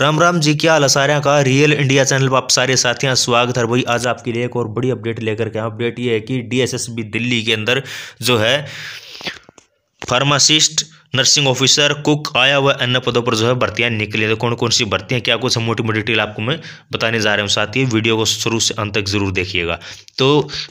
राम राम जी क्या सारे का रियल इंडिया चैनल पर आप सारे साथियाँ स्वागत है भाई आज आपके लिए एक और बड़ी अपडेट लेकर के अपडेट ये है कि डीएसएसबी दिल्ली के अंदर जो है फार्मासिस्ट नर्सिंग ऑफिसर कुक आया हुआ अन्य पदों पर जो है भर्तियाँ निकली तो कौन कौन सी भर्तियाँ क्या कुछ मोटी मोटी डिटेल आपको मैं बताने जा रहा हूँ साथ ही वीडियो को शुरू से अंत तक जरूर देखिएगा तो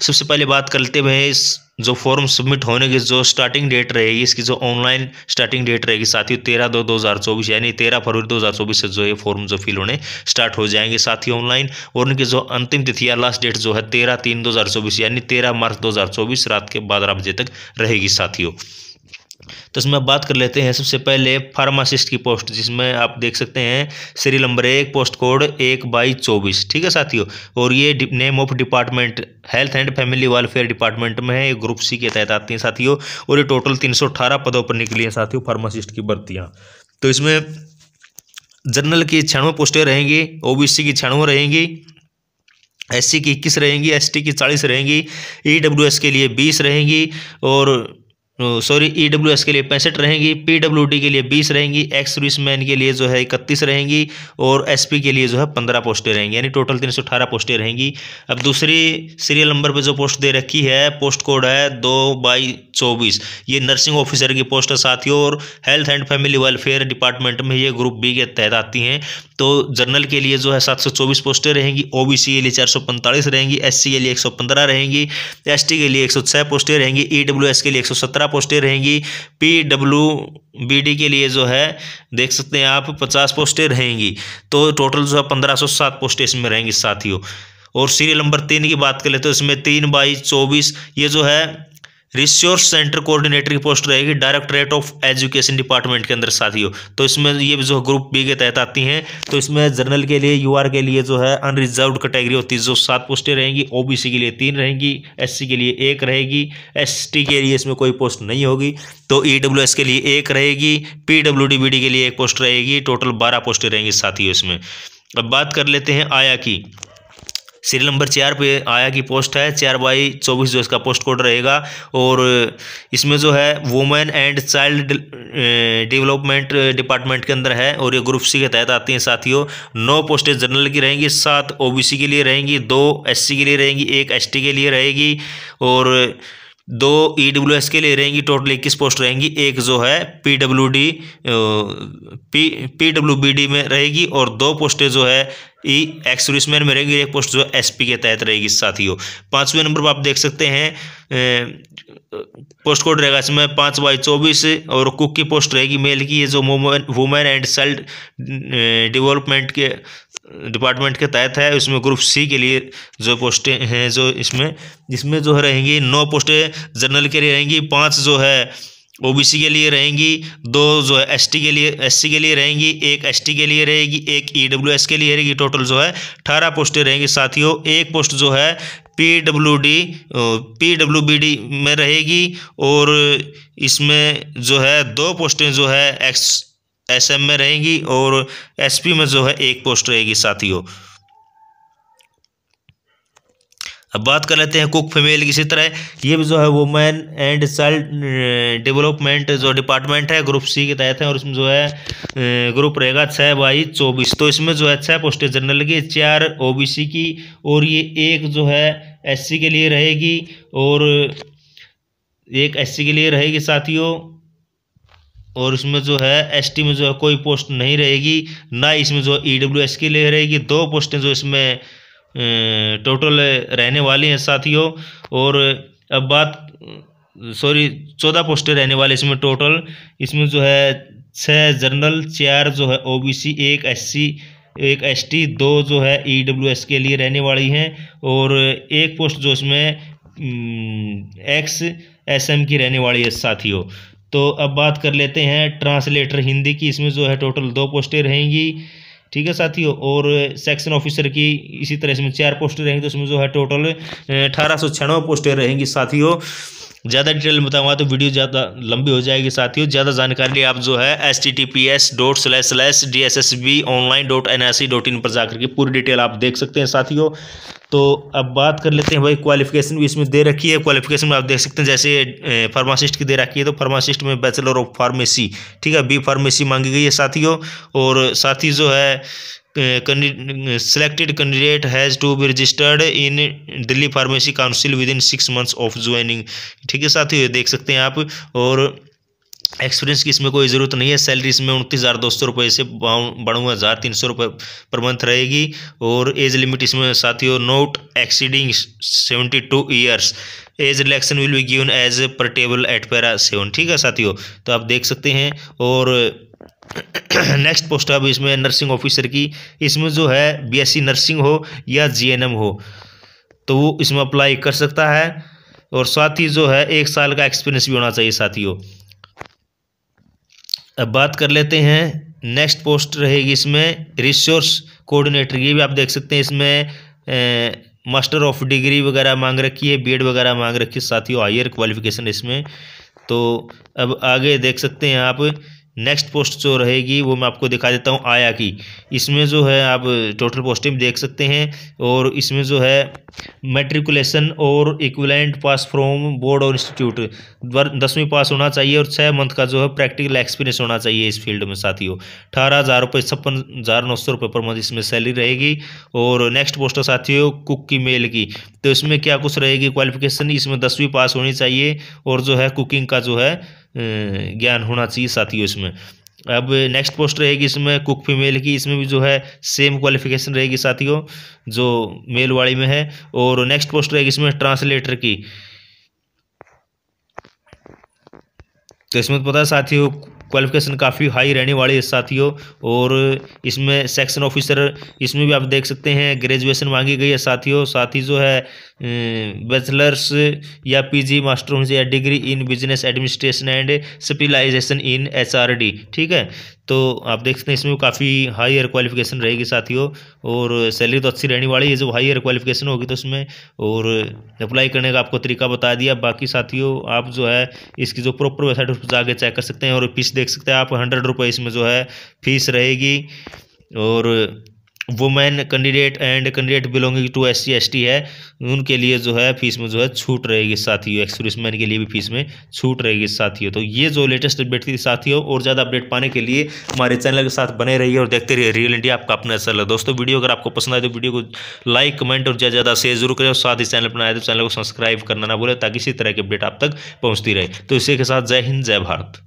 सबसे पहले बात करते हुए इस जो फॉर्म सबमिट होने की जो स्टार्टिंग डेट रहेगी इसकी जो ऑनलाइन स्टार्टिंग डेट रहेगी साथ ही तेरह दो दो हज़ार चौबीस यानी तेरह फरवरी दो हज़ार चौबीस से जो ये फॉर्म जो फिल होने स्टार्ट हो जाएंगे साथ ही ऑनलाइन और उनकी जो अंतिम तिथि या लास्ट डेट जो है तेरह तीन दो हज़ार चौबीस यानी तेरह मार्च दो हज़ार चौबीस रात के बारह बजे तक रहेगी साथियों तो इसमें बात कर लेते हैं सबसे पहले फार्मासिस्ट की पोस्ट जिसमें आप देख सकते हैं सीरियल नंबर एक पोस्ट कोड एक बाई चौबीस ठीक है साथियों और ये name of department health and family welfare department में है ये ग्रुप सी के तहत आती हैं साथियों और ये टोटल तीन पदों पर निकली है साथियों फार्मासिस्ट की भर्तियाँ तो इसमें जनरल की छियानवे पोस्टें रहेंगी सी की छियानवे रहेंगी सी की इक्कीस रहेंगी टी की चालीस रहेंगी एस e के लिए बीस रहेंगी और सॉरी ई डब्ल्यू एस के लिए पैंसठ रहेंगी पी डब्ल्यू डी के लिए बीस रहेंगी एक्स सर्विसमैन के लिए जो है इकतीस रहेंगी और एस पी के लिए जो है पंद्रह पोस्टें रहेंगी यानी टोटल तीन सौ अठारह पोस्टें रहेंगी अब दूसरी सीरियल नंबर पर जो पोस्ट दे रखी है पोस्ट कोड है दो बाई चौबीस ये नर्सिंग ऑफिसर की पोस्ट है साथियों और health and family welfare department में ये ग्रुप बी के तहत आती हैं तो जनरल के लिए जो है 724 पोस्टें रहेंगी ओबीसी के लिए 445 रहेंगी एससी के लिए 115 रहेंगी एसटी के लिए 106 पोस्टें रहेंगी ईडब्ल्यूएस e के लिए 117 पोस्टें रहेंगी डी के लिए जो है देख सकते हैं आप 50 पोस्टें रहेंगी तो टोटल जो है 1507 पोस्टें इसमें रहेंगी साथियों और सीरियल नंबर तीन की बात करें तो इसमें तीन बाई चौबीस ये जो है रिसोर्स सेंटर कोऑर्डिनेटर की पोस्ट रहेगी डायरेक्टरेट ऑफ एजुकेशन डिपार्टमेंट के अंदर साथियों तो इसमें ये जो ग्रुप बी के तहत आती हैं तो इसमें जनरल के लिए यूआर के लिए जो है अनरिजर्व कैटेगरी होती है जो सात पोस्टें रहेंगी ओबीसी के लिए तीन रहेंगी एससी के लिए एक रहेगी एसटी के लिए इसमें कोई पोस्ट नहीं होगी तो ई e के लिए एक रहेगी पीडब्ल्यूडीबीडी के लिए एक पोस्ट रहेगी टोटल बारह पोस्टें रहेंगी साथियों इसमें अब बात कर लेते हैं आया की सीरियल नंबर चार पे आया की पोस्ट है चार बाई चौबीस जो इसका पोस्ट कोड रहेगा और इसमें जो है women and child development department के अंदर है और ये ग्रुप सी के तहत आती हैं साथियों नौ पोस्टें जनरल की रहेंगी सात ओबीसी के लिए रहेंगी दो एससी के लिए रहेंगी एक एसटी के लिए रहेगी और दो ई डब्ल्यू एस के लिए रहेंगी टोटल इक्कीस पोस्ट रहेंगी एक जो है P W D P P W B D में रहेगी और दो पोस्टें जो है ई एक्स सर्विसमैन में रहेगी एक पोस्ट जो है एस पी के तहत रहेगी साथियों पाँचवें नंबर पर आप देख सकते हैं पोस्ट कोड रहेगा इसमें पाँच बाई चौबीस और कुक की पोस्ट रहेगी मेल की ये जो वुमेन एंड सेल्ड डेवलपमेंट के डिपार्टमेंट के तहत है उसमें ग्रुप सी के लिए जो पोस्टें हैं जो इसमें इसमें जो है रहेंगी नौ पोस्टें जनरल के लिए रहेंगी पाँच जो है ओबीसी के लिए रहेंगी दो जो है एसटी के लिए एससी के लिए रहेंगी एक एसटी के लिए रहेगी एक ईडब्ल्यूएस के लिए रहेगी टोटल जो है अठारह पोस्टें रहेंगी साथियों एक पोस्ट जो है पीडब्ल्यूडी पीडब्ल्यूबीडी में रहेगी और इसमें जो है दो पोस्टें जो है एक्स एसएम में रहेगी और एसपी में जो है एक पोस्ट रहेगी साथियों अब बात कर लेते हैं कुक फीमेल की इसी तरह ये भी जो है वुमेन एंड चाइल्ड डेवलपमेंट जो डिपार्टमेंट है ग्रुप सी के तहत है और इसमें जो है ग्रुप रहेगा छः बाई चौबीस तो इसमें जो है छः पोस्टें जनरल की चार ओबीसी की और ये एक जो है एससी के लिए रहेगी और एक एससी के लिए रहेगी साथियों और उसमें जो है एसटी में जो है कोई पोस्ट नहीं रहेगी ना इसमें जो ईडब्ल्यूएस के लिए रहेगी दो पोस्टें जो इसमें टोटल रहने वाली हैं साथियों और अब बात सॉरी चौदह पोस्टें रहने वाली इसमें टोटल इसमें जो है छः जनरल चार जो है ओबीसी एक एससी एक एसटी दो जो है ईडब्ल्यूएस e के लिए रहने वाली हैं और एक पोस्ट जो इसमें एक्स एसएम की रहने वाली है साथियों तो अब बात कर लेते हैं ट्रांसलेटर हिंदी की इसमें जो है टोटल दो पोस्टें रहेंगी ठीक है साथियों और सेक्शन ऑफिसर की इसी तरह इसमें चार पोस्टें रहेंगी तो इसमें जो है टोटल अठारह सौ छियानवे पोस्टें रहेंगी साथियों ज़्यादा डिटेल बताऊँगा तो वीडियो ज़्यादा लंबी हो जाएगी साथियों ज़्यादा जानकारी आप जो है S T T P S dot slash slash D S S B online dot N I C dot in पर जाकर के पूरी डिटेल आप देख सकते हैं साथियों तो अब बात कर लेते हैं भाई क्वालिफिकेशन भी इसमें दे रखी है क्वालिफिकेशन में आप देख सकते हैं जैसे फार्मासिस्ट की दे रखी है तो फार्मासिस्ट में बैचलर ऑफ फार्मेसी ठीक है बी फार्मेसी मांगी गई है साथियों और साथ ही जो है selected candidate has to be registered in Delhi pharmacy council within six months of joining ठीक है ही देख सकते हैं आप और एक्सपीरियंस की इसमें कोई ज़रूरत नहीं है सैलरी इसमें उनतीस हज़ार दो सौ रुपये से बढ़ूंगा हज़ार तीन सौ रुपये पर मंथ रहेगी और एज लिमिट इसमें साथियों not exceeding seventy two years age relaxation will be given as per table at para seven ठीक है साथियों तो आप देख सकते हैं और नेक्स्ट पोस्ट है अब इसमें नर्सिंग ऑफिसर की इसमें जो है बीएससी नर्सिंग हो या जीएनएम हो तो वो इसमें अप्लाई कर सकता है और साथ ही जो है एक साल का एक्सपीरियंस भी होना चाहिए साथियों अब बात कर लेते हैं नेक्स्ट पोस्ट रहेगी इसमें रिसोर्स कोऑर्डिनेटर ये भी आप देख सकते हैं इसमें मास्टर ऑफ डिग्री वगैरह मांग रखी है बीएड वगैरह मांग रखी है साथियों हायर क्वालिफिकेशन इसमें तो अब आगे देख सकते हैं आप नेक्स्ट पोस्ट जो रहेगी वो मैं आपको दिखा देता हूँ आया की इसमें जो है आप टोटल पोस्टिंग देख सकते हैं और इसमें जो है मेट्रिकुलेशन और इक्विलेंट पास फ्रॉम बोर्ड और इंस्टीट्यूट दसवीं पास होना चाहिए और छः मंथ का जो है प्रैक्टिकल एक्सपीरियंस होना चाहिए इस फील्ड में साथियों अठारह हज़ार रुपये छप्पन हज़ार नौ सौ रुपये पर मंथ इसमें सैलरी रहेगी और नेक्स्ट पोस्ट है साथियों कुक की मेल की तो इसमें क्या कुछ रहेगी क्वालिफिकेशन इसमें दसवीं पास होनी चाहिए और जो है कुकिंग का जो है ज्ञान होना चाहिए साथियों इसमें अब नेक्स्ट पोस्ट रहेगी इसमें कुक फीमेल की इसमें भी जो है सेम क्वालिफिकेशन रहेगी साथियों जो मेल वाली में है और नेक्स्ट पोस्ट रहेगी इसमें ट्रांसलेटर की तो इसमें तो पता है साथियों क्वालिफिकेशन काफ़ी हाई रहने वाली है साथियों और इसमें सेक्शन ऑफिसर इसमें भी आप देख सकते हैं ग्रेजुएशन मांगी गई है साथियों साथ ही जो है बैचलर्स अं, या पीजी मास्टर होना चाहिए degree in business administration and specialisation in HRD ठीक है तो आप देख सकते हैं इसमें काफ़ी हाई एयर क्वालिफिकेशन रहेगी साथियों और सैलरी तो अच्छी रहने वाली है जो हाई एयर क्वालिफिकेशन होगी तो उसमें और अप्लाई करने का आपको तरीका बता दिया बाकी साथियों आप जो है इसकी जो प्रॉपर वेबसाइट उस पर जाके चेक कर सकते हैं और फीस देख सकते हैं आप हंड्रेड रुपये इसमें जो है फीस रहेगी और women candidate and candidate belonging to S C है उनके लिए जो है फीस में जो है छूट रहेगी साथियों एक्सप्रेसमैन के लिए भी फीस में छूट रहेगी साथियों तो ये जो लेटेस्ट अपडेट थी साथियों और ज़्यादा अपडेट पाने के लिए हमारे चैनल के साथ बने रहिए और देखते रहिए रियल इंडिया आपका अपना लगा दोस्तों वीडियो अगर आपको पसंद आए तो वीडियो को लाइक कमेंट और ज़्यादा ज़्यादा शेयर जरूर करें और साथ ही चैनल पर आए तो चैनल को सब्सक्राइब करना ना बोले ताकि इसी तरह की अपडेट आप तक पहुँचती रहे तो इसी के साथ जय हिंद जय भारत